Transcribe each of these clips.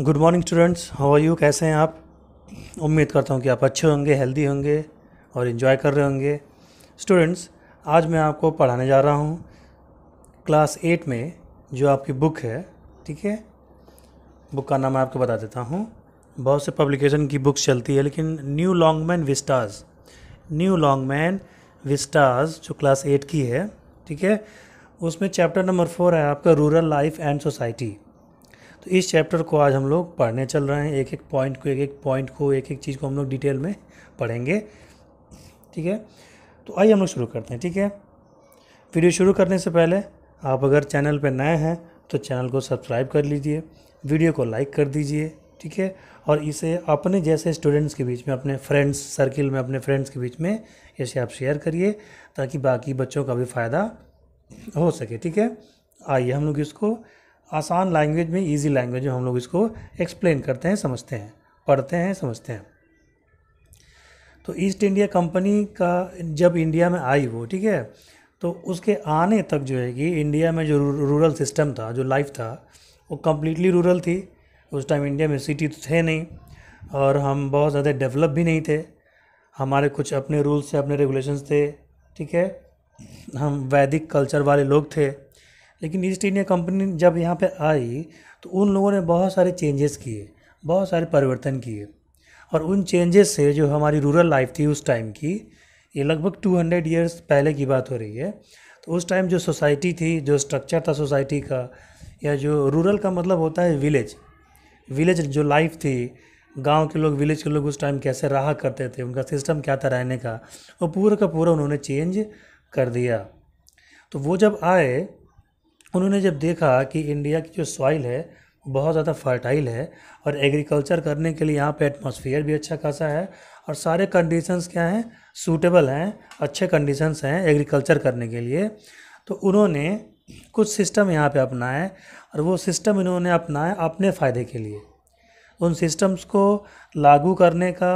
Good morning students how are you कैसे हैं आप उम्मीद करता हूँ कि आप अच्छे होंगे हेल्दी होंगे और इन्जॉय कर रहे होंगे स्टूडेंट्स आज मैं आपको पढ़ाने जा रहा हूँ क्लास एट में जो आपकी बुक है ठीक है बुक का नाम मैं आपको बता देता हूँ बहुत से पब्लिकेशन की बुक्स चलती है लेकिन new Longman Vistas new Longman Vistas जो क्लास एट की है ठीक है उसमें चैप्टर नंबर फोर है आपका रूरल लाइफ एंड सोसाइटी तो इस चैप्टर को आज हम लोग पढ़ने चल रहे हैं एक एक पॉइंट को एक एक पॉइंट को एक एक चीज़ को हम लोग डिटेल में पढ़ेंगे ठीक है तो आइए हम लोग शुरू करते हैं ठीक है वीडियो शुरू करने से पहले आप अगर चैनल पर नए हैं तो चैनल को सब्सक्राइब कर लीजिए वीडियो को लाइक कर दीजिए ठीक है और इसे अपने जैसे स्टूडेंट्स के बीच में अपने फ्रेंड्स सर्किल में अपने फ्रेंड्स के बीच में इसे आप शेयर करिए ताकि बाकी बच्चों का भी फ़ायदा हो सके ठीक है आइए हम लोग इसको आसान लैंग्वेज में ईजी लैंग्वेज में हम लोग इसको एक्सप्लेन करते हैं समझते हैं पढ़ते हैं समझते हैं तो ईस्ट इंडिया कंपनी का जब इंडिया में आई वो ठीक है तो उसके आने तक जो है कि इंडिया में जो रूरल सिस्टम था जो लाइफ था वो कम्प्लीटली रूरल थी उस टाइम इंडिया में सिटी तो थे नहीं और हम बहुत ज़्यादा डेवलप भी नहीं थे हमारे कुछ अपने रूल्स थे अपने रेगुलेशंस थे ठीक है हम वैदिक कल्चर वाले लोग थे लेकिन ईस्ट इंडिया कंपनी जब यहाँ पे आई तो उन लोगों ने बहुत सारे चेंजेस किए बहुत सारे परिवर्तन किए और उन चेंजेस से जो हमारी रूरल लाइफ थी उस टाइम की ये लगभग 200 ईयर्स पहले की बात हो रही है तो उस टाइम जो सोसाइटी थी जो स्ट्रक्चर था सोसाइटी का या जो रूरल का मतलब होता है विलेज विलेज जो लाइफ थी गांव के लोग विलेज के लोग उस टाइम कैसे रहा करते थे उनका सिस्टम क्या था रहने का वो पूरा का पूरा उन्होंने चेंज कर दिया तो वो जब आए उन्होंने जब देखा कि इंडिया की जो सॉइल है बहुत ज़्यादा फर्टाइल है और एग्रीकल्चर करने के लिए यहाँ पे एटमॉस्फेयर भी अच्छा खासा है और सारे कंडीशंस क्या हैं सूटेबल हैं अच्छे कंडीशंस हैं एग्रीकल्चर करने के लिए तो उन्होंने कुछ सिस्टम यहाँ पे अपनाए और वो सिस्टम इन्होंने अपनाए अपने फ़ायदे के लिए उन सिस्टम्स को लागू करने का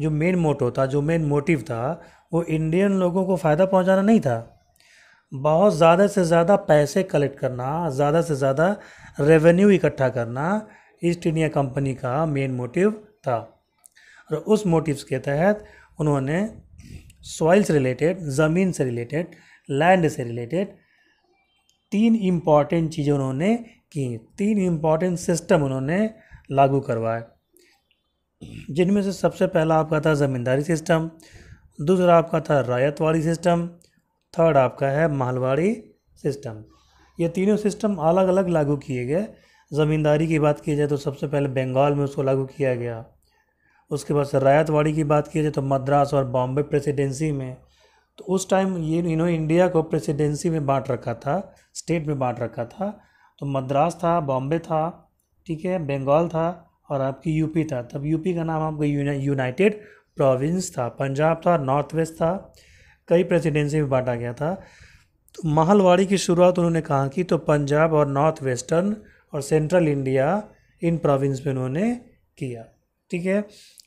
जो मेन मोटो था जो मेन मोटिव था वो इंडियन लोगों को फ़ायदा पहुँचाना नहीं था बहुत ज़्यादा से ज़्यादा पैसे कलेक्ट करना ज़्यादा से ज़्यादा रेवेन्यू इकट्ठा करना ईस्ट इंडिया कंपनी का मेन मोटिव था और उस मोटिव्स के तहत उन्होंने सॉइल से रिलेटेड ज़मीन से रिलेटेड लैंड से रिलेटेड तीन इम्पॉर्टेंट चीज़ें उन्होंने की तीन इम्पॉर्टेंट सिस्टम उन्होंने लागू करवाए जिनमें से सबसे पहला आपका था ज़मींदारी सिस्टम दूसरा आपका था रायत वाली सिस्टम थर्ड आपका है मालवाड़ी सिस्टम ये तीनों सिस्टम अलग अलग लागू किए गए ज़मींदारी की बात की जाए तो सबसे पहले बंगाल में उसको लागू किया गया उसके बाद रायतवाड़ी की बात की जाए तो मद्रास और बॉम्बे प्रेसिडेंसी में तो उस टाइम ये इन्होंने इंडिया को प्रेसिडेंसी में बांट रखा था स्टेट में बांट रखा था तो मद्रास था बॉम्बे था ठीक है बंगाल था और आपकी यूपी था तब यूपी का नाम आपका यूनाइटेड प्रोविंस था पंजाब था नॉर्थ वेस्ट था कई प्रेसिडेंसी में बांटा गया था तो महलवाड़ी की शुरुआत उन्होंने कहाँ की तो पंजाब और नॉर्थ वेस्टर्न और सेंट्रल इंडिया इन प्रोविंस में उन्होंने किया ठीक है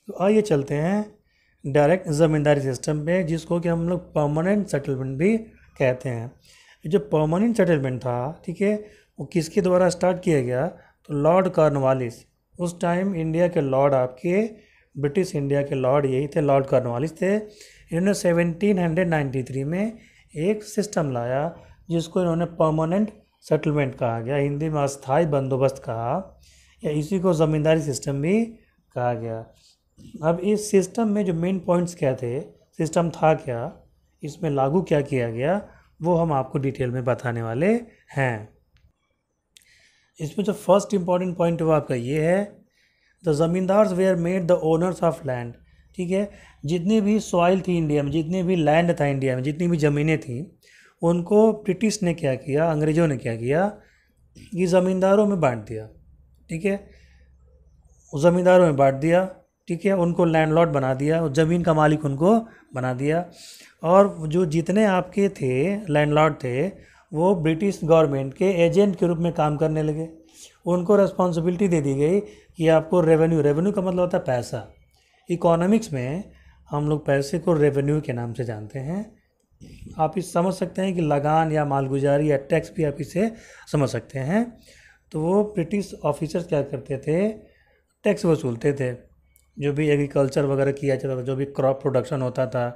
तो आइए चलते हैं डायरेक्ट ज़मींदारी सिस्टम पे जिसको कि हम लोग परमानेंट सेटलमेंट भी कहते हैं जो परमानेंट सेटलमेंट था ठीक है वो किसके द्वारा स्टार्ट किया गया तो लॉर्ड कार्नवालिस उस टाइम इंडिया के लॉर्ड आपके ब्रिटिश इंडिया के लॉर्ड यही थे लॉर्ड कार्नवालिस थे इन्होंने 1793 में एक सिस्टम लाया जिसको इन्होंने परमानेंट सेटलमेंट कहा गया हिंदी में अस्थायी बंदोबस्त कहा या इसी को ज़मींदारी सिस्टम भी कहा गया अब इस सिस्टम में जो मेन पॉइंट्स क्या थे सिस्टम था क्या इसमें लागू क्या किया गया वो हम आपको डिटेल में बताने वाले हैं इसमें जो फर्स्ट इम्पॉर्टेंट पॉइंट वो आपका ये है the zamindars were made the owners of land ठीक है जितनी भी सॉइल थी इंडिया में जितनी भी लैंड था इंडिया में जितनी भी ज़मीनें थीं उनको ब्रिटिश ने क्या किया अंग्रेज़ों ने क्या किया कि ज़मींदारों में बांट दिया ठीक है ज़मींदारों में बांट दिया ठीक है उनको लैंडलॉर्ड बना दिया ज़मीन का मालिक उनको बना दिया और जो जितने आपके थे लैंडलॉर्ड थे वो ब्रिटिश गवर्नमेंट के एजेंट के रूप में काम करने लगे उनको रेस्पॉन्सिबिलिटी दे दी गई कि आपको रेवेन्यू रेवेन्यू का मतलब होता है पैसा इकोनॉमिक्स में हम लोग पैसे को रेवेन्यू के नाम से जानते हैं आप इस समझ सकते हैं कि लगान या मालगुजारी या टैक्स भी आप इसे समझ सकते हैं तो वो ब्रिटिश ऑफिसर्स क्या करते थे टैक्स वसूलते थे जो भी एग्रीकल्चर वगैरह किया जाता था जो भी क्रॉप प्रोडक्शन होता था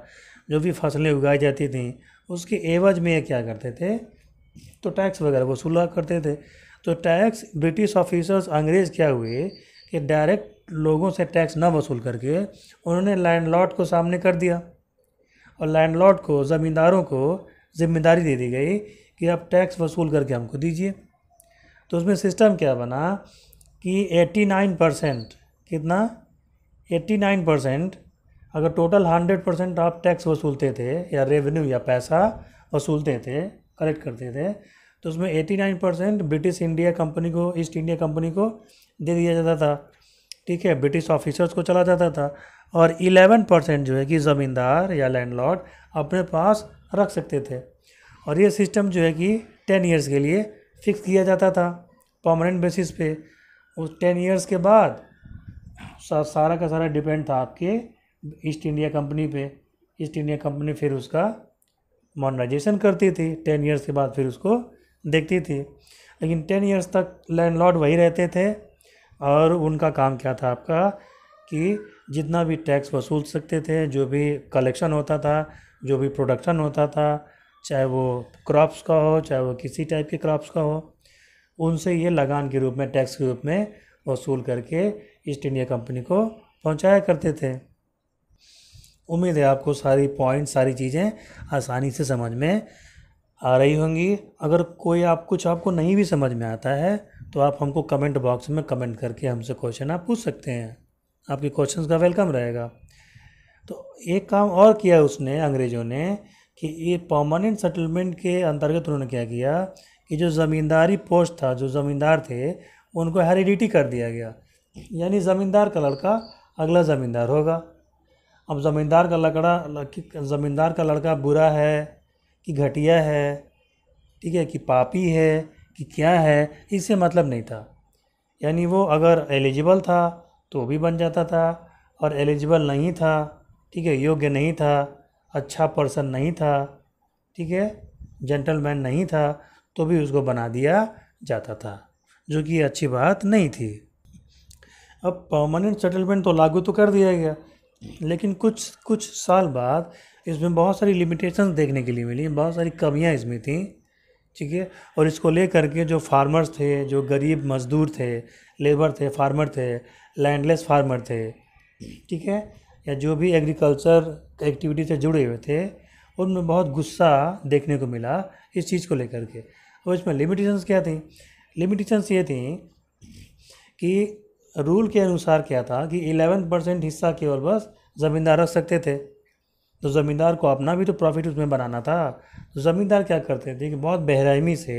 जो भी फसलें उगाई जाती थी उसके एवज में ये क्या करते थे तो टैक्स वगैरह वसूला करते थे तो टैक्स ब्रिटिश ऑफिसर्स अंग्रेज़ क्या हुए कि डायरेक्ट लोगों से टैक्स ना वसूल करके उन्होंने लैंडलॉर्ड को सामने कर दिया और लैंडलॉर्ड को ज़मींदारों को जिम्मेदारी दे दी गई कि आप टैक्स वसूल करके हमको दीजिए तो उसमें सिस्टम क्या बना कि 89 परसेंट कितना 89 परसेंट अगर टोटल 100 परसेंट आप टैक्स वसूलते थे या रेवेन्यू या पैसा वसूलते थे कलेक्ट करते थे तो उसमें 89 परसेंट ब्रिटिश इंडिया कंपनी को ईस्ट इंडिया कंपनी को दे दिया जाता था ठीक है ब्रिटिश ऑफिसर्स को चला जाता था और 11 परसेंट जो है कि ज़मींदार या लैंडलॉर्ड अपने पास रख सकते थे और ये सिस्टम जो है कि टेन ईयर्स के लिए फिक्स किया जाता था परमानेंट बेसिस पे उस टेन ईयर्स के बाद सारा का सारा डिपेंड था आपके ईस्ट इंडिया कंपनी पे ईस्ट इंडिया कंपनी फिर उसका मॉडर्नाइजेशन करती थी टेन ईयर्स के बाद फिर उसको देखती थी लेकिन टेन ईयर्स तक लैंडलॉर्ड वही रहते थे और उनका काम क्या था आपका कि जितना भी टैक्स वसूल सकते थे जो भी कलेक्शन होता था जो भी प्रोडक्शन होता था चाहे वो क्रॉप्स का हो चाहे वो किसी टाइप के क्रॉप्स का हो उनसे ये लगान के रूप में टैक्स के रूप में वसूल करके ईस्ट इंडिया कंपनी को पहुंचाया करते थे उम्मीद है आपको सारी पॉइंट सारी चीज़ें आसानी से समझ में आ रही होंगी अगर कोई आप कुछ आपको नहीं भी समझ में आता है तो आप हमको कमेंट बॉक्स में कमेंट करके हमसे क्वेश्चन आप पूछ सकते हैं आपके क्वेश्चन का वेलकम रहेगा तो एक काम और किया उसने अंग्रेज़ों ने कि ये परमानेंट सेटलमेंट के अंतर्गत उन्होंने क्या किया कि जो ज़मींदारी पोस्ट था जो ज़मींदार थे उनको हेरिडिटी कर दिया गया यानी ज़मींदार का लड़का अगला ज़मींदार होगा अब ज़मींदार का लकड़ा ज़मींदार का लड़का बुरा है कि घटिया है ठीक है कि पापी है कि क्या है इससे मतलब नहीं था यानी वो अगर एलिजिबल था तो भी बन जाता था और एलिजिबल नहीं था ठीक है योग्य नहीं था अच्छा पर्सन नहीं था ठीक है जेंटलमैन नहीं था तो भी उसको बना दिया जाता था जो कि अच्छी बात नहीं थी अब परमानेंट सेटलमेंट तो लागू तो कर दिया गया लेकिन कुछ कुछ साल बाद इसमें बहुत सारी लिमिटेशंस देखने के लिए मिली बहुत सारी कमियां इसमें थी ठीक है और इसको ले करके जो फार्मर्स थे जो गरीब मज़दूर थे लेबर थे फार्मर थे लैंडलेस फार्मर थे ठीक है या जो भी एग्रीकल्चर एक्टिविटी से जुड़े हुए थे उनमें बहुत गुस्सा देखने को मिला इस चीज़ को लेकर के और इसमें लिमिटेशंस क्या थी लिमिटेशंस ये थी कि रूल के अनुसार क्या था कि 11 परसेंट हिस्सा केवल बस ज़मींदार रख सकते थे तो ज़मींदार को अपना भी तो प्रॉफिट उसमें बनाना था तो ज़मींदार क्या करते थे कि बहुत बहरहमी से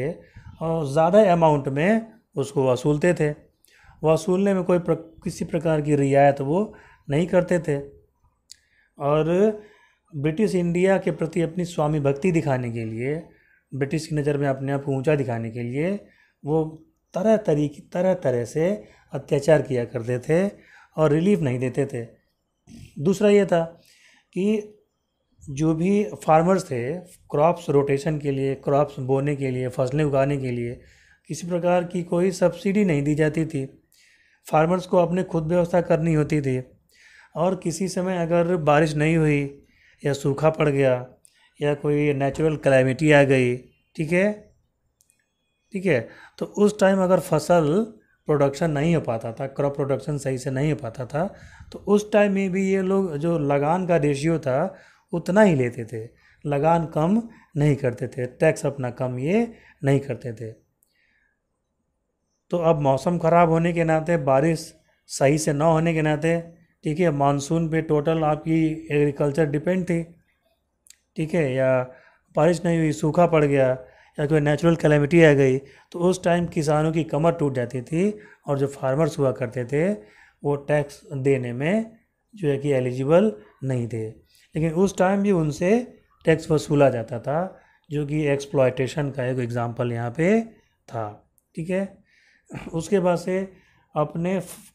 और ज़्यादा अमाउंट में उसको वसूलते थे वसूलने में कोई प्र, किसी प्रकार की रियायत वो नहीं करते थे और ब्रिटिश इंडिया के प्रति अपनी स्वामी भक्ति दिखाने के लिए ब्रिटिश की नज़र में अपने आप को ऊँचा दिखाने के लिए वो तरह तरी तरह तरह से अत्याचार किया करते थे और रिलीफ नहीं देते थे दूसरा ये था कि जो भी फार्मर्स थे क्रॉप्स रोटेशन के लिए क्रॉप्स बोने के लिए फसलें उगाने के लिए किसी प्रकार की कोई सब्सिडी नहीं दी जाती थी फार्मर्स को अपने खुद व्यवस्था करनी होती थी और किसी समय अगर बारिश नहीं हुई या सूखा पड़ गया या कोई नेचुरल क्लाइमेटी आ गई ठीक है ठीक है तो उस टाइम अगर फसल प्रोडक्शन नहीं हो पाता था क्रॉप प्रोडक्शन सही से नहीं हो पाता था तो उस टाइम में भी ये लोग जो लगान का रेशियो था उतना ही लेते थे लगान कम नहीं करते थे टैक्स अपना कम ये नहीं करते थे तो अब मौसम ख़राब होने के नाते बारिश सही से ना होने के नाते ठीक है मानसून पे टोटल आपकी एग्रीकल्चर डिपेंड थी ठीक है या बारिश नहीं हुई सूखा पड़ गया या कोई नेचुरल कैलेमिटी आ गई तो उस टाइम किसानों की कमर टूट जाती थी और जो फार्मर्स हुआ करते थे वो टैक्स देने में जो है कि एलिजिबल नहीं थे लेकिन उस टाइम भी उनसे टैक्स वसूला जाता था जो कि एक्सप्लॉयटेशन का एक एग्ज़ाम्पल यहाँ पे था ठीक है उसके बाद से अपने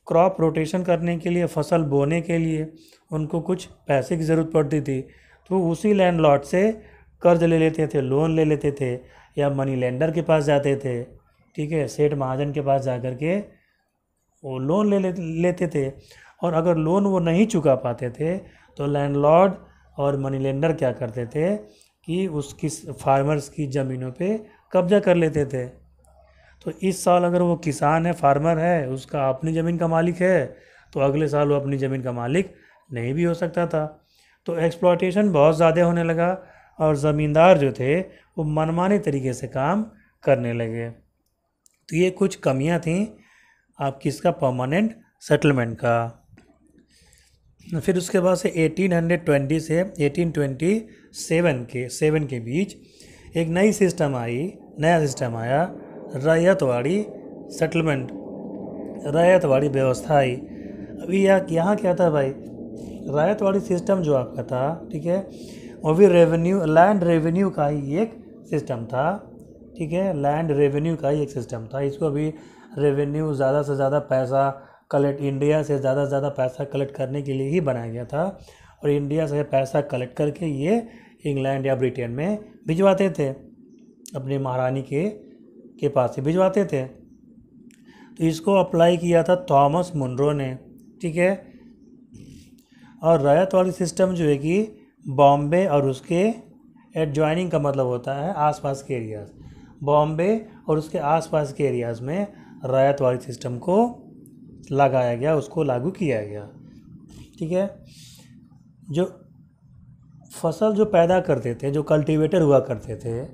क्रॉप रोटेशन करने के लिए फसल बोने के लिए उनको कुछ पैसे की ज़रूरत पड़ती थी तो उसी लैंड लॉट से कर्ज ले लेते थे लोन ले लेते थे या मनी लैंडर के पास जाते थे ठीक है सेठ महाजन के पास जा कर के वो लोन ले लेते थे और अगर लोन वो नहीं चुका पाते थे तो लैंडलॉर्ड और मनी लेंडर क्या करते थे कि उसकी फार्मर्स की ज़मीनों पे कब्जा कर लेते थे तो इस साल अगर वो किसान है फार्मर है उसका अपनी ज़मीन का मालिक है तो अगले साल वो अपनी ज़मीन का मालिक नहीं भी हो सकता था तो एक्सप्लाटेशन बहुत ज़्यादा होने लगा और ज़मींदार जो थे वो मनमाने तरीके से काम करने लगे तो ये कुछ कमियाँ थीं आप किसका परमानेंट सेटलमेंट का फिर उसके बाद से 1820 से 1827 के सेवन के बीच एक नई सिस्टम आई नया सिस्टम आया रैयतवाड़ी सेटलमेंट रैयतवाड़ी व्यवस्था आई अभी यह यहाँ क्या था भाई रैयतवाड़ी सिस्टम जो आपका था ठीक है वो भी रेवेन्यू लैंड रेवेन्यू का ही एक सिस्टम था ठीक है लैंड रेवेन्यू का ही एक सिस्टम था इसको भी रेवेन्यू ज़्यादा से ज़्यादा पैसा कलेक्ट इंडिया से ज़्यादा से ज़्यादा पैसा कलेक्ट करने के लिए ही बनाया गया था और इंडिया से पैसा कलेक्ट करके ये इंग्लैंड या ब्रिटेन में भिजवाते थे अपनी महारानी के के पास से भिजवाते थे तो इसको अप्लाई किया था थॉमस मुनरो ने ठीक है और रायत वाली सिस्टम जो है कि बॉम्बे और उसके एडजॉइनिंग का मतलब होता है आसपास के एरियाज बॉम्बे और उसके आसपास के एरियाज़ में रैत वाली सिस्टम को लगाया गया उसको लागू किया गया ठीक है जो फसल जो पैदा करते थे जो कल्टीवेटर हुआ करते थे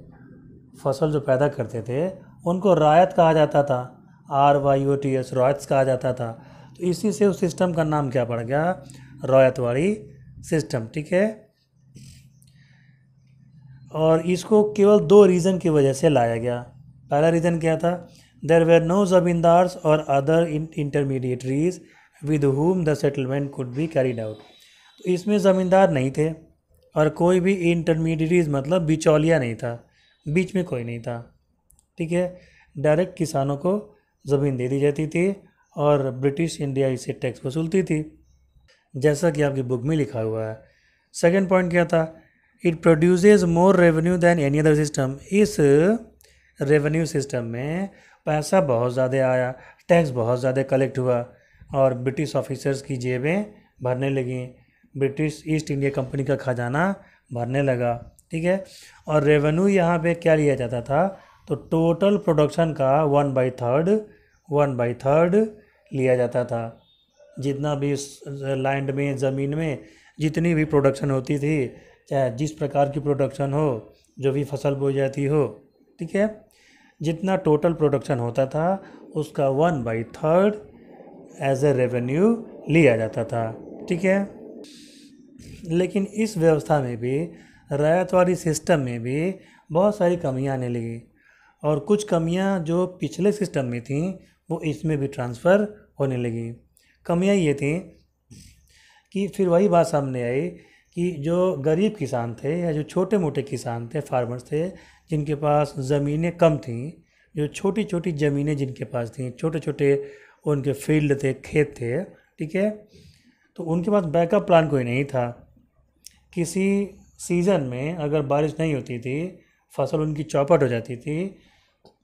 फसल जो पैदा करते थे उनको रायत कहा जाता था R Y O T S ryots कहा जाता था तो इसी से उस सिस्टम का नाम क्या पड़ गया रॉयत वाली सिस्टम ठीक है और इसको केवल दो रीज़न की वजह से लाया गया पहला रीज़न क्या था There were no zamindars or other intermediaries with whom the settlement could be carried out. तो इसमें ज़मींदार नहीं थे और कोई भी इंटरमीडिएटीज़ मतलब बिचौलिया नहीं था बीच में कोई नहीं था ठीक है डायरेक्ट किसानों को ज़मीन दे दी जाती थी और ब्रिटिश इंडिया इसे टैक्स वसूलती थी जैसा कि आपकी बुक में लिखा हुआ है सेकेंड पॉइंट क्या था it produces more revenue than any other system इस रेवेन्यू सिस्टम में पैसा बहुत ज़्यादा आया टैक्स बहुत ज़्यादा कलेक्ट हुआ और ब्रिटिश ऑफिसर्स की जेबें भरने लगीं ब्रिटिश ईस्ट इंडिया कंपनी का खजाना भरने लगा ठीक है और रेवेन्यू यहाँ पे क्या लिया जाता था तो टोटल प्रोडक्शन का one by third one by third लिया जाता था जितना भी लैंड में ज़मीन में जितनी भी प्रोडक्शन होती थी चाहे जिस प्रकार की प्रोडक्शन हो जो भी फसल बोई जाती हो ठीक है जितना टोटल प्रोडक्शन होता था उसका one by third as a revenue लिया जाता था ठीक है लेकिन इस व्यवस्था में भी रायतवाड़ी सिस्टम में भी बहुत सारी कमियां आने लगी और कुछ कमियां जो पिछले सिस्टम में थीं वो इसमें भी ट्रांसफ़र होने लगी कमियां ये थीं कि फिर वही बात सामने आई कि जो गरीब किसान थे या जो छोटे मोटे किसान थे फार्मर्स थे जिनके पास ज़मीनें कम थीं जो छोटी छोटी ज़मीनें जिनके पास थीं छोटे छोटे उनके फील्ड थे खेत थे ठीक है तो उनके पास बैकअप प्लान कोई नहीं था किसी सीज़न में अगर बारिश नहीं होती थी फसल उनकी चौपट हो जाती थी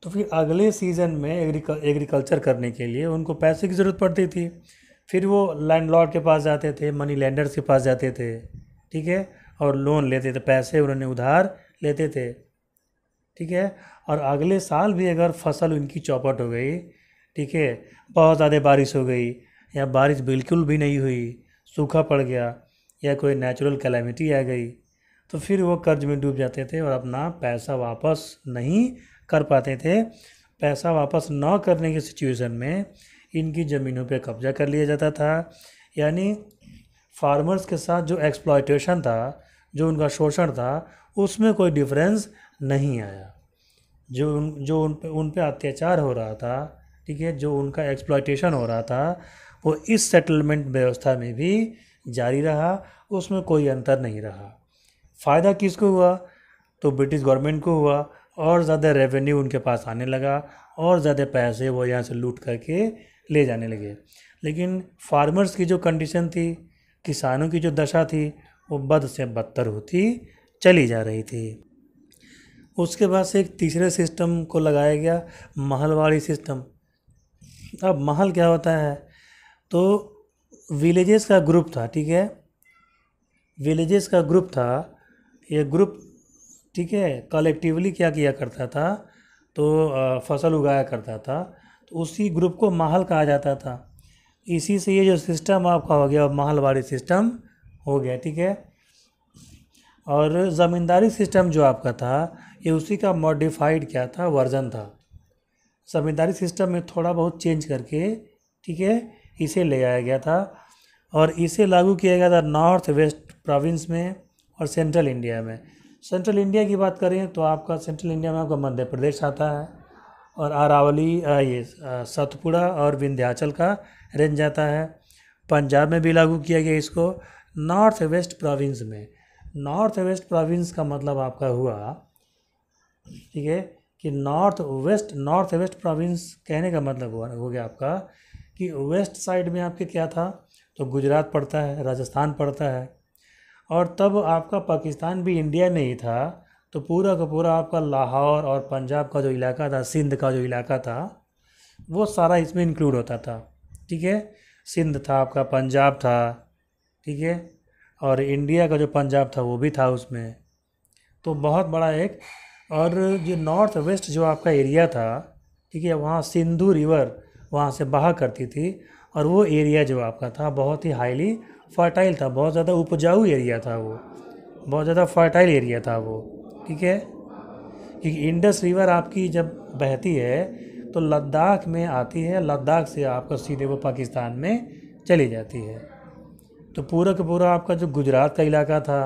तो फिर अगले सीज़न में एग्रीकल्चर करने के लिए उनको पैसे की ज़रूरत पड़ती थी फिर वो लैंडलॉर्ड के पास जाते थे मनी लैंडर्स के पास जाते थे ठीक है और लोन लेते थे पैसे उन्होंने उधार लेते थे ठीक है और अगले साल भी अगर फसल उनकी चौपट हो गई ठीक है बहुत ज़्यादा बारिश हो गई या बारिश बिल्कुल भी नहीं हुई सूखा पड़ गया या कोई नेचुरल कैलामिटी आ गई तो फिर वो कर्ज में डूब जाते थे और अपना पैसा वापस नहीं कर पाते थे पैसा वापस न करने की सिचुएशन में इनकी ज़मीनों पर कब्जा कर लिया जाता था यानी फार्मर्स के साथ जो एक्सप्लॉयटेशन था जो उनका शोषण था उसमें कोई डिफरेंस नहीं आया जो उन जो उन पे उन पे अत्याचार हो रहा था ठीक है जो उनका एक्सप्लॉयटेशन हो रहा था वो इस सेटलमेंट व्यवस्था में भी जारी रहा उसमें कोई अंतर नहीं रहा फ़ायदा किसको हुआ तो ब्रिटिश गवर्नमेंट को हुआ और ज़्यादा रेवेन्यू उनके पास आने लगा और ज़्यादा पैसे वो यहाँ से लूट करके ले जाने लगे लेकिन फार्मर्स की जो कंडीशन थी किसानों की जो दशा थी वो बद से बदतर होती चली जा रही थी उसके बाद से एक तीसरे सिस्टम को लगाया गया महलवाड़ी सिस्टम अब महल क्या होता है तो विलेजेस का ग्रुप था ठीक है विलेजेस का ग्रुप था ये ग्रुप ठीक है कलेक्टिवली क्या किया करता था तो फसल उगाया करता था तो उसी ग्रुप को माहल कहा जाता था इसी से ये जो सिस्टम आपका हो गया माहलवाड़ी सिस्टम हो गया ठीक है और ज़मींदारी सिस्टम जो आपका था ये उसी का मॉडिफाइड क्या था वर्जन था संविधानी सिस्टम में थोड़ा बहुत चेंज करके ठीक है इसे ले आया गया था और इसे लागू किया गया था नॉर्थ वेस्ट प्रोविंस में और सेंट्रल इंडिया में सेंट्रल इंडिया की बात करें तो आपका सेंट्रल इंडिया में आपका मध्य प्रदेश आता है और अरावली ये सतपुड़ा और विंध्याचल का रेंज आता है पंजाब में भी लागू किया गया इसको नॉर्थ वेस्ट प्रोविंस में नॉर्थ वेस्ट प्रोविंस का मतलब आपका हुआ ठीक है कि north west north west province कहने का मतलब हुआ हो गया आपका कि वेस्ट साइड में आपके क्या था तो गुजरात पड़ता है राजस्थान पड़ता है और तब आपका पाकिस्तान भी इंडिया में ही था तो पूरा का पूरा आपका लाहौर और पंजाब का जो इलाका था सिंध का जो इलाका था वो सारा इसमें इंक्लूड होता था ठीक है सिंध था आपका पंजाब था ठीक है और इंडिया का जो पंजाब था वो भी था उसमें तो बहुत बड़ा एक और जो नॉर्थ वेस्ट जो आपका एरिया था ठीक है वहाँ सिंधु रिवर वहाँ से बहा करती थी और वो एरिया जो आपका था बहुत ही हाईली फर्टाइल था बहुत ज़्यादा उपजाऊ एरिया था वो बहुत ज़्यादा फर्टाइल एरिया था वो ठीक है क्योंकि इंडस रिवर आपकी जब बहती है तो लद्दाख में आती है लद्दाख से आपका सीधे वो पाकिस्तान में चली जाती है तो पूरा का पूरा आपका जो गुजरात का इलाका था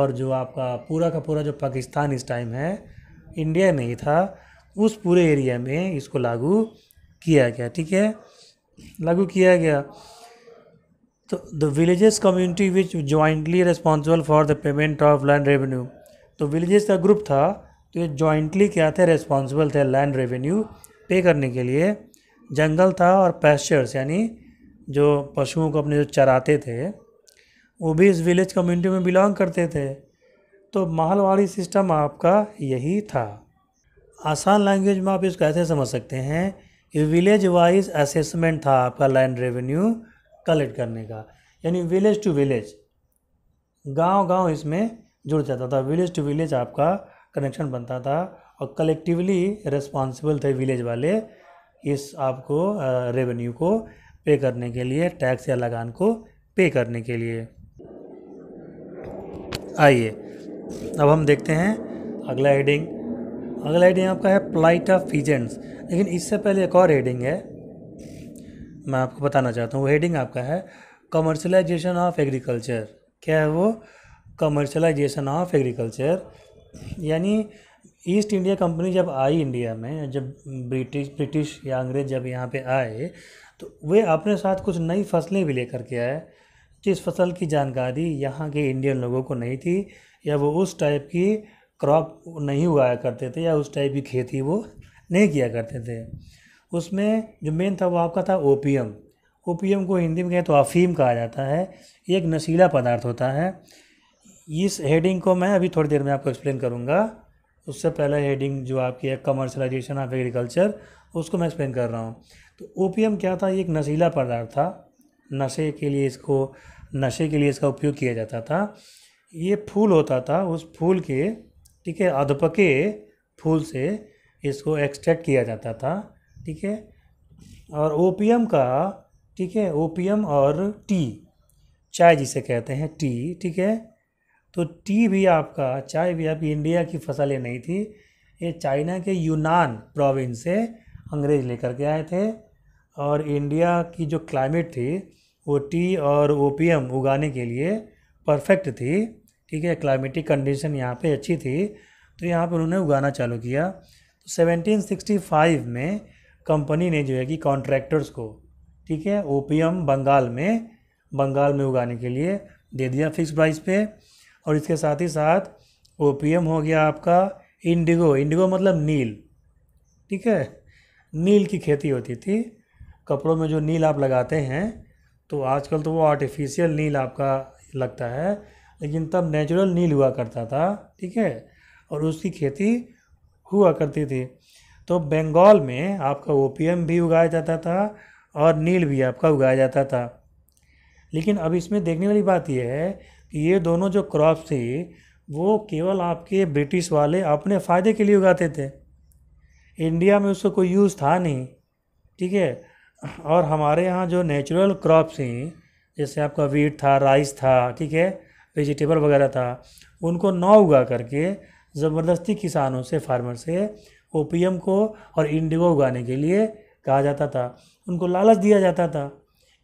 और जो आपका पूरा का पूरा जो पाकिस्तान इस टाइम है इंडिया में ही था उस पूरे एरिया में इसको लागू किया गया ठीक है लागू किया गया तो the villages community which jointly responsible for the payment of land revenue तो विलेजेस का ग्रुप था तो ये जॉइंटली क्या थे रिस्पॉन्सिबल थे लैंड रेवेन्यू पे करने के लिए जंगल था और पैस्चर्स यानी जो पशुओं को अपने जो चराते थे वो भी इस विलेज कम्युनिटी में बिलोंग करते थे तो महलवाड़ी सिस्टम आपका यही था आसान लैंग्वेज में आप इसको ऐसे समझ सकते हैं कि विलेज वाइज असेसमेंट था आपका लैंड रेवेन्यू कलेक्ट करने का यानी विलेज टू विलेज गांव गांव इसमें जुड़ जाता था विलेज टू विलेज आपका कनेक्शन बनता था और कलेक्टिवली रिस्पॉन्सिबल थे विलेज वाले इस आपको रेवेन्यू को पे करने के लिए टैक्स या लगान को पे करने के लिए आइए अब हम देखते हैं अगला हेडिंग अगला हेडिंग आपका है प्लाइट ऑफ फीजेंट्स लेकिन इससे पहले एक और हेडिंग है मैं आपको बताना चाहता हूँ वो हेडिंग आपका है कमर्शलाइजेशन ऑफ एग्रीकल्चर क्या है वो कमर्शलाइजेशन ऑफ एग्रीकल्चर यानी ईस्ट इंडिया कंपनी जब आई इंडिया में जब ब्रिटिश ब्रिटिश या अंग्रेज जब यहाँ पे आए तो वे अपने साथ कुछ नई फसलें भी लेकर के आए जिस फसल की जानकारी यहाँ के इंडियन लोगों को नहीं थी या वो उस टाइप की क्रॉप नहीं उगाया करते थे या उस टाइप की खेती वो नहीं किया करते थे उसमें जो मेन था वो आपका था ओपीएम ओपीएम को हिंदी में कहें तो अफीम कहा जाता है ये एक नशीला पदार्थ होता है इस हेडिंग को मैं अभी थोड़ी देर में आपको एक्सप्लेन करूँगा उससे पहले हेडिंग जो आपकी है कमर्शलाइजेशन ऑफ एग्रीकल्चर उसको मैं एक्सप्लेन कर रहा हूँ तो ओपीएम क्या था ये एक नशीला पदार्थ था नशे के लिए इसको नशे के लिए इसका उपयोग किया जाता था ये फूल होता था उस फूल के ठीक है अधपके फूल से इसको एक्सट्रैक्ट किया जाता था ठीक है और एम का ठीक है एम और टी चाय जिसे कहते हैं टी ठीक है तो टी भी आपका चाय भी आपकी इंडिया की फसलें नहीं थी ये चाइना के यूनान प्रोविंस से अंग्रेज लेकर के आए थे और इंडिया की जो क्लाइमेट थी वो टी और एम उगाने के लिए परफेक्ट थी ठीक है क्लाइमेटिक कंडीशन यहाँ पे अच्छी थी तो यहाँ पर उन्होंने उगाना चालू किया तो 1765 में कंपनी ने जो है कि कॉन्ट्रैक्टर्स को ठीक है ओपीएम बंगाल में बंगाल में उगाने के लिए दे दिया फिक्स प्राइस पे और इसके साथ ही साथ ओपीएम हो गया आपका इंडिगो इंडिगो मतलब नील ठीक है नील की खेती होती थी कपड़ों में जो नील आप लगाते हैं तो आजकल तो वो आर्टिफिशियल नील आपका लगता है लेकिन तब नेचुरल नील हुआ करता था ठीक है और उसकी खेती हुआ करती थी तो बंगाल में आपका ओपीएम भी उगाया जाता था और नील भी आपका उगाया जाता था लेकिन अब इसमें देखने वाली बात यह है कि ये दोनों जो क्रॉप थी वो केवल आपके ब्रिटिश वाले अपने फ़ायदे के लिए उगाते थे इंडिया में उसको कोई यूज़ था नहीं ठीक है और हमारे यहाँ जो नेचुरल क्रॉप्स हैं जैसे आपका वीट था राइस था ठीक है वेजिटेबल वगैरह था उनको न उगा करके ज़बरदस्ती किसानों से फार्मर से ओ को और इंडिगो उगाने के लिए कहा जाता था उनको लालच दिया जाता था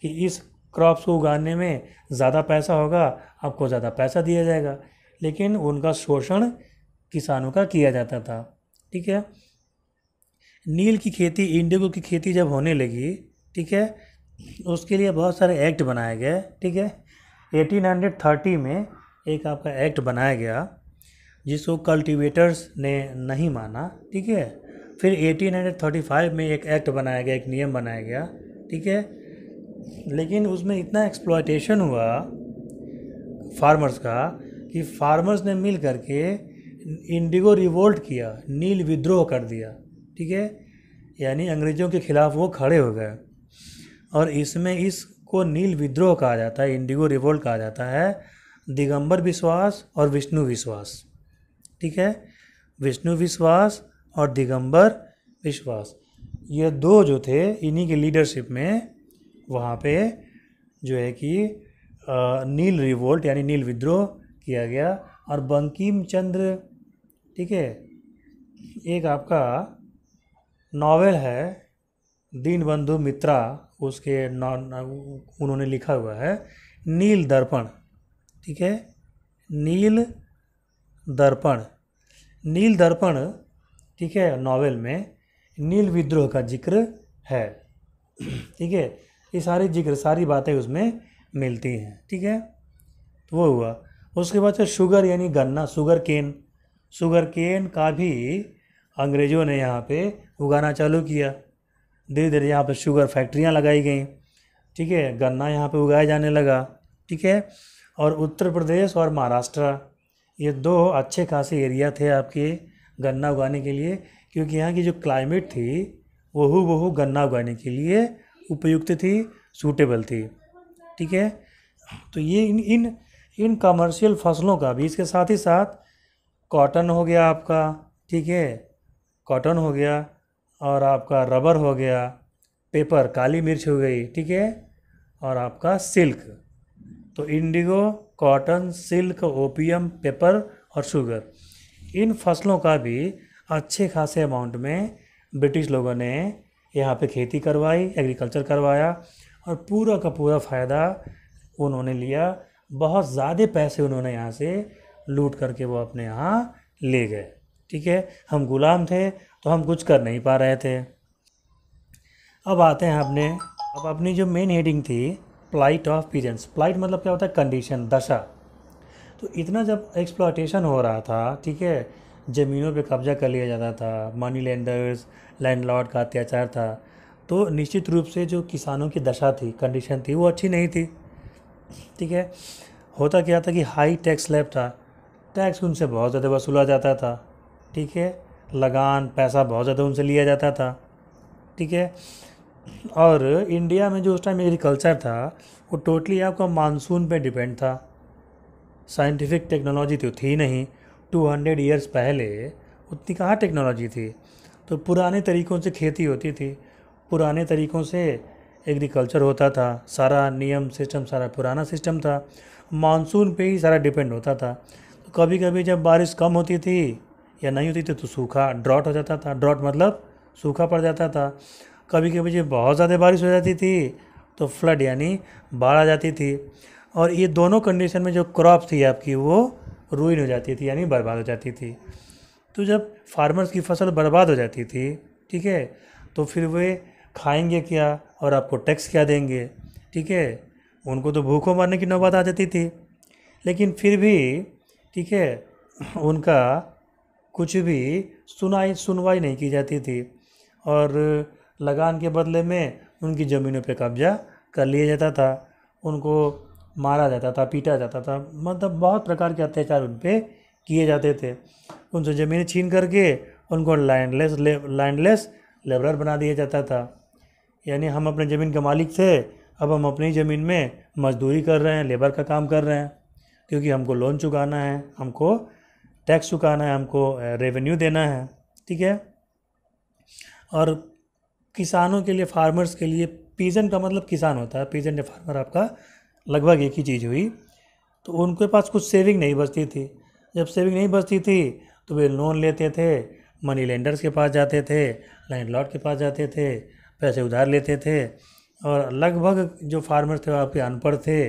कि इस क्रॉप्स को उगाने में ज़्यादा पैसा होगा आपको ज़्यादा पैसा दिया जाएगा लेकिन उनका शोषण किसानों का किया जाता था ठीक है नील की खेती इंडिगो की खेती जब होने लगी ठीक है उसके लिए बहुत सारे एक्ट बनाए गए ठीक है 1830 में एक आपका एक्ट बनाया गया जिसको कल्टीवेटर्स ने नहीं माना ठीक है फिर 1835 में एक एक्ट बनाया गया एक नियम बनाया गया ठीक है लेकिन उसमें इतना एक्सप्लॉयटेशन हुआ फार्मर्स का कि फार्मर्स ने मिल करके इंडिगो रिवोल्ट किया नील विद्रोह कर दिया ठीक है यानी अंग्रेज़ों के ख़िलाफ़ वो खड़े हो गए और इसमें इस को नील विद्रोह कहा जाता है इंडिगो रिवोल्ट कहा जाता है दिगंबर विश्वास और विष्णु विश्वास ठीक है विष्णु विश्वास और दिगंबर विश्वास ये दो जो थे इन्हीं के लीडरशिप में वहाँ पे जो है कि नील रिवोल्ट यानी नील विद्रोह किया गया और बंकिम चंद्र ठीक है एक आपका नॉवेल है दीनबंधु मित्रा उसके नॉन उन्होंने लिखा हुआ है नील दर्पण ठीक है नील दर्पण नील दर्पण ठीक है नॉवेल में नील विद्रोह का जिक्र है ठीक है ये सारे जिक्र सारी बातें उसमें मिलती हैं ठीक है तो वो हुआ उसके बाद फिर शुगर यानी गन्ना शुगर केन शुगर केन का भी अंग्रेज़ों ने यहाँ पे उगाना चालू किया धीरे धीरे यहाँ पर शुगर फैक्ट्रियाँ लगाई गई ठीक है गन्ना यहाँ पे उगाया जाने लगा ठीक है और उत्तर प्रदेश और महाराष्ट्र ये दो अच्छे खासे एरिया थे आपके गन्ना उगाने के लिए क्योंकि यहाँ की जो क्लाइमेट थी हु बहू गन्ना उगाने के लिए उपयुक्त थी सूटेबल थी ठीक है तो ये इन इन इन कमर्शियल फसलों का भी इसके साथ ही साथ कॉटन हो गया आपका ठीक है कॉटन हो गया और आपका रबर हो गया पेपर काली मिर्च हो गई ठीक है और आपका सिल्क तो indigo cotton silk opium pepper और शुगर इन फसलों का भी अच्छे खासे अमाउंट में ब्रिटिश लोगों ने यहाँ पे खेती करवाई एग्रीकल्चर करवाया और पूरा का पूरा फ़ायदा उन्होंने लिया बहुत ज़्यादा पैसे उन्होंने यहाँ से लूट करके वो अपने यहाँ ले गए ठीक है हम गुलाम थे तो हम कुछ कर नहीं पा रहे थे अब आते हैं अपने अब अपनी जो मेन हेडिंग थी प्लाइट ऑफ पीरेंट्स प्लाइट मतलब क्या होता है कंडीशन दशा तो इतना जब एक्सप्लाटेशन हो रहा था ठीक है ज़मीनों पे कब्जा कर लिया जाता था मनी लैंडर्स लैंडलॉर्ड का अत्याचार था तो निश्चित रूप से जो किसानों की दशा थी कंडीशन थी वो अच्छी नहीं थी ठीक है होता क्या था कि हाई टैक्स स्लैब था टैक्स उनसे बहुत ज़्यादा वसूला जाता था ठीक है लगान पैसा बहुत ज़्यादा उनसे लिया जाता था ठीक है और इंडिया में जो उस टाइम एग्रीकल्चर था वो टोटली आपका मानसून पे डिपेंड था साइंटिफिक टेक्नोलॉजी तो थी नहीं 200 ईयर्स पहले उतनी कहाँ टेक्नोलॉजी थी तो पुराने तरीक़ों से खेती होती थी पुराने तरीक़ों से एग्रीकल्चर होता था सारा नियम सिस्टम सारा पुराना सिस्टम था मानसून पे ही सारा डिपेंड होता था तो कभी कभी जब बारिश कम होती थी या नहीं होती थी तो सूखा ड्रॉट हो जाता था ड्रॉट मतलब सूखा पड़ जाता था कभी कभी जब बहुत ज़्यादा बारिश हो जाती थी तो फ्लड यानी बाढ़ आ जाती थी और ये दोनों कंडीशन में जो क्रॉप थी आपकी वो रुइन हो जाती थी यानी बर्बाद हो जाती थी तो जब फार्मर्स की फसल बर्बाद हो जाती थी ठीक है तो फिर वे खाएंगे क्या और आपको टैक्स क्या देंगे ठीक है उनको तो भूखों मरने की नौबत आ जाती थी लेकिन फिर भी ठीक है उनका कुछ भी सुनाई सुनवाई नहीं की जाती थी और लगान के बदले में उनकी ज़मीनों पे कब्जा कर लिया जाता था उनको मारा जाता था पीटा जाता था मतलब बहुत प्रकार के अत्याचार उन पर किए जाते थे उनसे ज़मीन छीन करके उनको लैंडलेस ले, लैंडलेस लेबरर बना दिया जाता था यानी हम अपने ज़मीन के मालिक थे अब हम अपनी ज़मीन में मजदूरी कर रहे हैं लेबर का काम कर रहे हैं क्योंकि हमको लोन चुकाना है हमको टैक्स चुकाना है हमको रेवेन्यू देना है ठीक है और किसानों के लिए फार्मर्स के लिए पीजेंट का मतलब किसान होता है पीजेंट या फार्मर आपका लगभग एक ही चीज़ हुई तो उनके पास कुछ सेविंग नहीं बचती थी जब सेविंग नहीं बचती थी तो वे लोन लेते थे मनी लेंडर्स के पास जाते थे लैंड लॉर्ड के पास जाते थे पैसे उधार लेते थे और लगभग जो फार्मर थे वो आपके अनपढ़ थे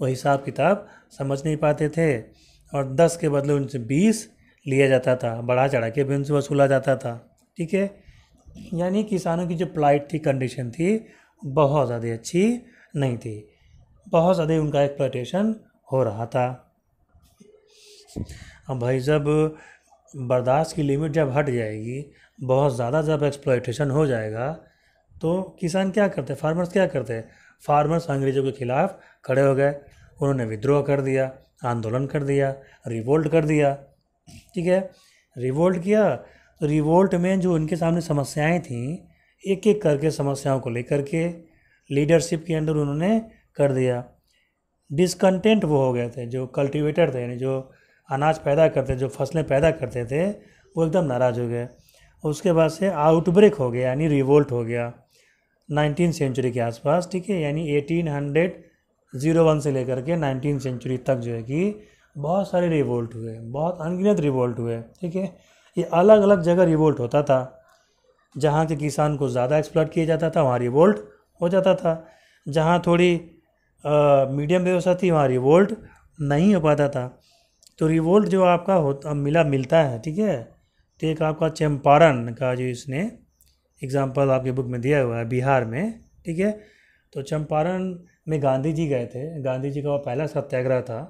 वो हिसाब किताब समझ नहीं पाते थे और दस के बदले उनसे बीस लिया जाता था बढ़ा चढ़ा के भी उनसे वसूला जाता था ठीक है यानी किसानों की जो प्लाइट थी कंडीशन थी बहुत ज़्यादा अच्छी नहीं थी बहुत ज़्यादा उनका एक्सप्लाइटेशन हो रहा था अब भाई जब बर्दाश्त की लिमिट जब हट जाएगी बहुत ज़्यादा जब एक्सप्लाइटेशन हो जाएगा तो किसान क्या करते फार्मर्स क्या करते फार्मर्स अंग्रेज़ों के ख़िलाफ़ खड़े हो गए उन्होंने विद्रोह कर दिया आंदोलन कर दिया रिवोल्ट कर दिया ठीक है रिवोल्ट किया रिवोल्ट में जो उनके सामने समस्याएं थीं एक एक करके समस्याओं को लेकर के लीडरशिप के अंदर उन्होंने कर दिया डिसकंटेंट वो हो गए थे जो कल्टीवेटर थे यानी जो अनाज पैदा करते जो फसलें पैदा करते थे वो एकदम नाराज़ हो गए उसके बाद से आउटब्रेक हो गया यानी रिवोल्ट हो गया नाइनटीन सेंचुरी के आसपास ठीक है यानी एटीन हंड्रेड जीरो वन से लेकर के नाइनटीन सेंचुरी तक जो है कि बहुत सारे रिवोल्ट हुए बहुत अनगिनत रिवोल्ट हुए ठीक है ये अलग अलग जगह रिवोल्ट होता था जहाँ के किसान को ज़्यादा एक्सप्लॉट किया जाता था वहाँ रिवोल्ट हो जाता था जहाँ थोड़ी मीडियम व्यवस्था थी वहाँ रिवोल्ट नहीं हो पाता था तो रिवोल्ट जो आपका होता मिला मिलता है ठीक है तो एक आपका चंपारण का जो इसने एग्ज़ाम्पल आपकी बुक में दिया हुआ है बिहार में ठीक है तो चंपारण में गांधी जी गए थे गांधी जी का वह पहला सत्याग्रह था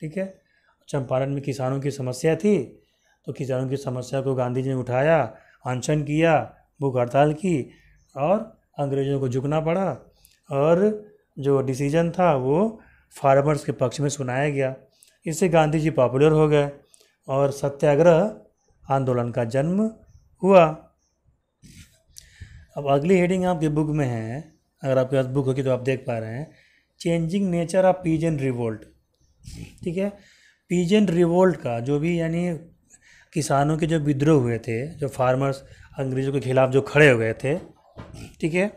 ठीक है चंपारण अच्छा, में किसानों की समस्या थी तो किसानों की समस्या को गांधी जी ने उठाया अनशन किया भूख हड़ताल की और अंग्रेज़ों को झुकना पड़ा और जो डिसीजन था वो फार्मर्स के पक्ष में सुनाया गया इससे गांधी जी पॉपुलर हो गए और सत्याग्रह आंदोलन का जन्म हुआ अब अगली हेडिंग आपके बुक में है अगर आपके पास बुक होगी तो आप देख पा रहे हैं changing nature of peasant revolt ठीक है पीजन रिवोल्ट का जो भी यानी किसानों के जो विद्रोह हुए थे जो फार्मर्स अंग्रेज़ों के खिलाफ जो खड़े हुए थे ठीक है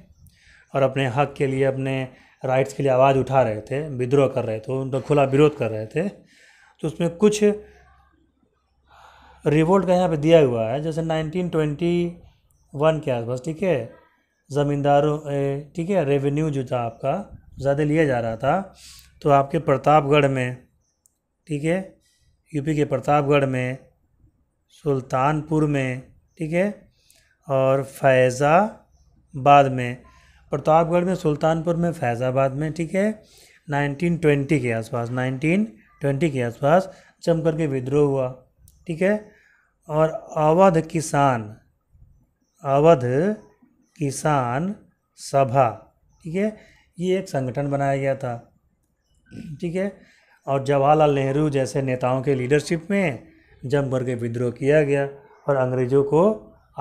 और अपने हक के लिए अपने राइट्स के लिए आवाज़ उठा रहे थे विद्रोह कर रहे थे उनका खुला विरोध कर रहे थे तो उसमें कुछ रिवोल्ट का यहाँ पे दिया हुआ है जैसे 1921 के आसपास ठीक है ज़मींदारों ठीक है रेवेन्यू जो था आपका ज़्यादा लिया जा रहा था तो आपके प्रतापगढ़ में ठीक है यूपी के प्रतापगढ़ में सुल्तानपुर में ठीक है और फैज़ाबाद में प्रतापगढ़ में सुल्तानपुर में फैज़ाबाद में ठीक है 1920 के आसपास 1920 के आसपास जम करके विद्रोह हुआ ठीक है और अवध किसान अवध किसान सभा ठीक है ये एक संगठन बनाया गया था ठीक है और जवाहरलाल नेहरू जैसे नेताओं के लीडरशिप में जम भर के विद्रोह किया गया और अंग्रेज़ों को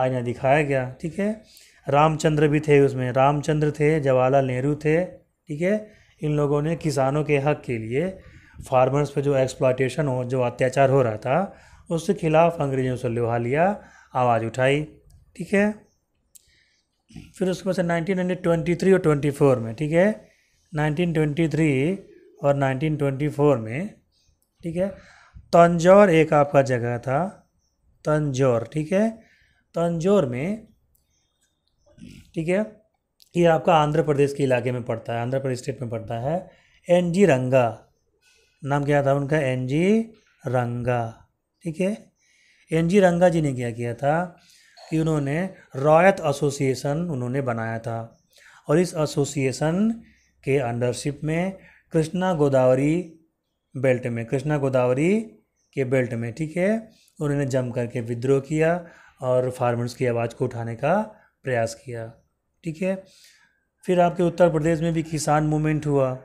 आईना दिखाया गया ठीक है रामचंद्र भी थे उसमें रामचंद्र थे जवाहरलाल नेहरू थे ठीक है इन लोगों ने किसानों के हक के लिए फार्मर्स पे जो एक्सप्लाटेशन हो जो अत्याचार हो रहा था उसके खिलाफ़ अंग्रेज़ों से लोहा लिया आवाज़ उठाई ठीक है फिर उसके बाद नाइनटीन हंड्रेड ट्वेंटी थ्री और ट्वेंटी फोर में ठीक है नाइनटीन ट्वेंटी थ्री और नाइनटीन ट्वेंटी फोर में ठीक है तंजौर एक आपका जगह था तंजौर ठीक है तंजौर में ठीक है ये आपका आंध्र प्रदेश के इलाके में पड़ता है आंध्र प्रदेश स्टेट में पड़ता है एन जी रंगा नाम क्या था उनका एन जी रंगा ठीक है एन जी रंगा जी ने क्या किया था कि उन्होंने रॉयत एसोसिएशन उन्होंने बनाया था और इस एसोसिएशन के अंडरशिप में कृष्णा गोदावरी बेल्ट में कृष्णा गोदावरी के बेल्ट में ठीक है उन्होंने जम करके विद्रोह किया और फार्मर्स की आवाज़ को उठाने का प्रयास किया ठीक है फिर आपके उत्तर प्रदेश में भी किसान मूवमेंट हुआ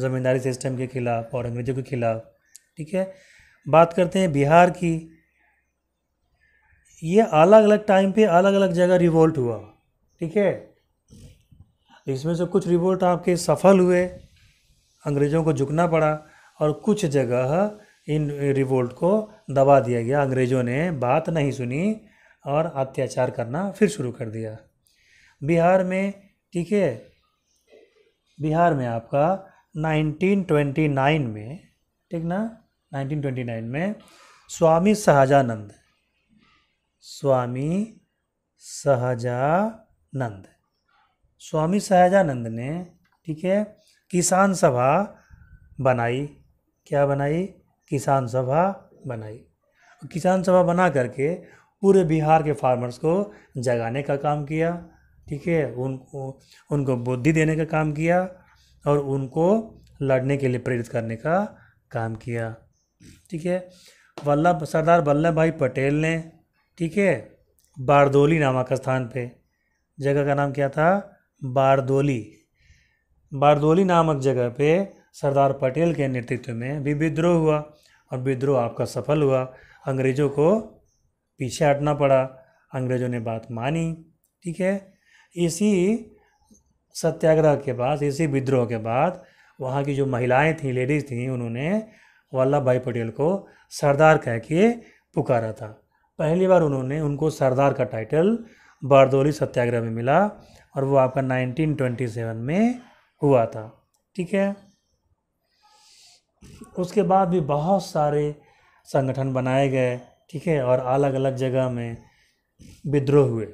ज़मींदारी सिस्टम के खिलाफ और अंग्रेज़ों के खिलाफ ठीक है बात करते हैं बिहार की ये अलग अलग टाइम पे अलग अलग जगह रिवोल्ट हुआ ठीक है इसमें से कुछ रिवोल्ट आपके सफल हुए अंग्रेज़ों को झुकना पड़ा और कुछ जगह इन रिवोल्ट को दबा दिया गया अंग्रेज़ों ने बात नहीं सुनी और अत्याचार करना फिर शुरू कर दिया बिहार में ठीक है बिहार में आपका 1929 में ठीक ना 1929 में स्वामी सहजानंद स्वामी सहजानंद स्वामी सहजानंद ने ठीक है किसान सभा बनाई क्या बनाई किसान सभा बनाई किसान सभा बना करके पूरे बिहार के फार्मर्स को जगाने का काम किया ठीक है उनको उनको बुद्धि देने का काम किया और उनको लड़ने के लिए प्रेरित करने का काम किया ठीक है वल्लभ सरदार वल्लभ भाई पटेल ने ठीक है बारदोली नामक स्थान पे जगह का नाम क्या था बारदोली बारदोली नामक जगह पे सरदार पटेल के नेतृत्व में भी विद्रोह हुआ और विद्रोह आपका सफल हुआ अंग्रेज़ों को पीछे हटना पड़ा अंग्रेज़ों ने बात मानी ठीक है इसी सत्याग्रह के बाद इसी विद्रोह के बाद वहाँ की जो महिलाएं थीं लेडीज़ थीं उन्होंने वल्लभ भाई पटेल को सरदार कह के पुकारा था पहली बार उन्होंने उनको सरदार का टाइटल बारदौली सत्याग्रह में मिला और वो आपका 1927 में हुआ था ठीक है उसके बाद भी बहुत सारे संगठन बनाए गए ठीक है और अलग अलग जगह में विद्रोह हुए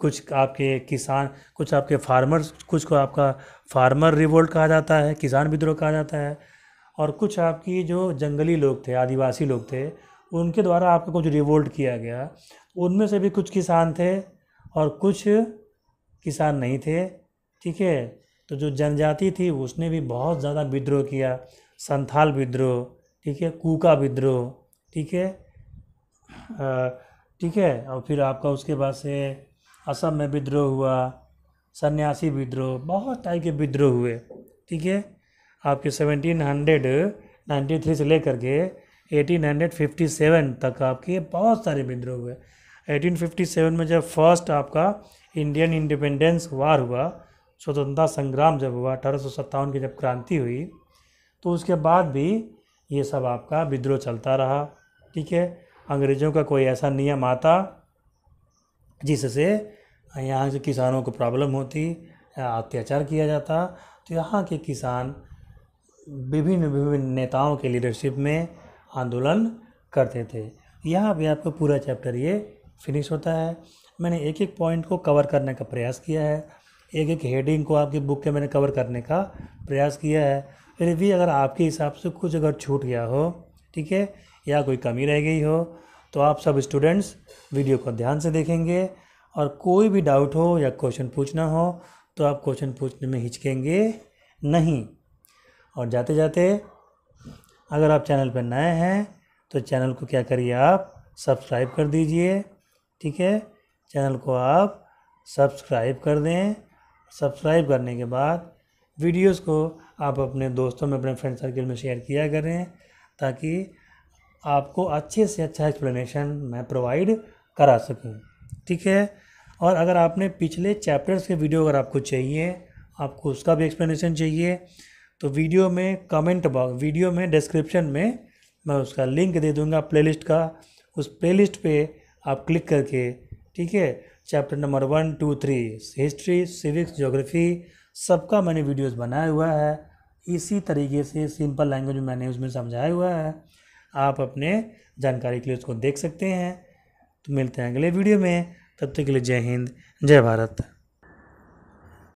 कुछ आपके किसान कुछ आपके फार्मर्स कुछ को आपका फार्मर रिवोल्ट कहा जाता है किसान विद्रोह कहा जाता है और कुछ आपकी जो जंगली लोग थे आदिवासी लोग थे उनके द्वारा आपका कुछ रिवोल्ट किया गया उनमें से भी कुछ किसान थे और कुछ किसान नहीं थे ठीक है तो जो जनजाति थी उसने भी बहुत ज़्यादा विद्रोह किया संथाल विद्रोह ठीक है कूका विद्रोह ठीक है ठीक है और फिर आपका उसके बाद से असम में विद्रोह हुआ सन्यासी विद्रोह बहुत टाइप के विद्रोह हुए ठीक है आपके सेवनटीन हंड्रेड नाइन्टी थ्री से लेकर के 1857 तक आपके बहुत सारे विद्रोह हुए 1857 में जब फर्स्ट आपका इंडियन इंडिपेंडेंस वार हुआ स्वतंत्रता संग्राम जब हुआ अठारह की जब क्रांति हुई तो उसके बाद भी ये सब आपका विद्रोह चलता रहा ठीक है अंग्रेज़ों का कोई ऐसा नियम आता जिससे यहाँ से किसानों को प्रॉब्लम होती अत्याचार किया जाता तो यहाँ के किसान विभिन्न विभिन्न नेताओं के लीडरशिप में आंदोलन करते थे यहाँ भी आपको पूरा चैप्टर ये फिनिश होता है मैंने एक एक पॉइंट को कवर करने का प्रयास किया है एक एक हेडिंग को आपकी बुक के मैंने कवर करने का प्रयास किया है फिर भी अगर आपके हिसाब से कुछ अगर छूट गया हो ठीक है या कोई कमी रह गई हो तो आप सब स्टूडेंट्स वीडियो को ध्यान से देखेंगे और कोई भी डाउट हो या क्वेश्चन पूछना हो तो आप क्वेश्चन पूछने में हिचकेंगे नहीं और जाते जाते अगर आप चैनल पर नए हैं तो चैनल को क्या करिए आप सब्सक्राइब कर दीजिए ठीक है चैनल को आप सब्सक्राइब कर दें सब्सक्राइब करने के बाद वीडियोस को आप अपने दोस्तों में अपने फ्रेंड सर्किल में शेयर किया करें ताकि आपको अच्छे से अच्छा एक्सप्लेनेशन मैं प्रोवाइड करा सकूं ठीक है और अगर आपने पिछले चैप्टर्स के वीडियो अगर आपको चाहिए आपको उसका भी एक्सप्लेनेशन चाहिए तो वीडियो में कमेंट बॉक्स वीडियो में डिस्क्रिप्शन में मैं उसका लिंक दे दूंगा प्लेलिस्ट का उस प्लेलिस्ट पे आप क्लिक करके ठीक है chapter number one two three history civics geography सबका मैंने वीडियोस बनाया हुआ है इसी तरीके से सिंपल लैंग्वेज मैंने उसमें समझाया हुआ है आप अपने जानकारी के लिए उसको देख सकते हैं तो मिलते हैं अगले वीडियो में तब तक के लिए जय हिंद जय भारत